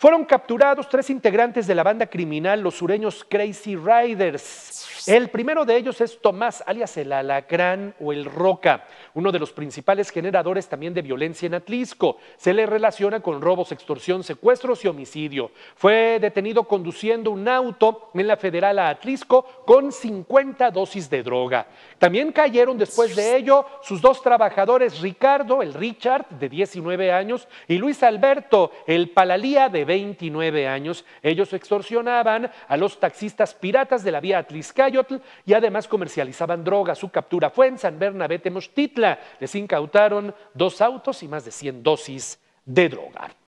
Fueron capturados tres integrantes de la banda criminal, los sureños Crazy Riders. El primero de ellos es Tomás, alias el Alacrán o el Roca, uno de los principales generadores también de violencia en Atlisco. Se le relaciona con robos, extorsión, secuestros y homicidio. Fue detenido conduciendo un auto en la Federal a Atlisco con 50 dosis de droga. También cayeron después de ello sus dos trabajadores, Ricardo, el Richard, de 19 años, y Luis Alberto, el Palalía de 29 años. Ellos extorsionaban a los taxistas piratas de la vía Atliscayotl y además comercializaban drogas. Su captura fue en San Bernabé Temochtitla. Les incautaron dos autos y más de 100 dosis de droga.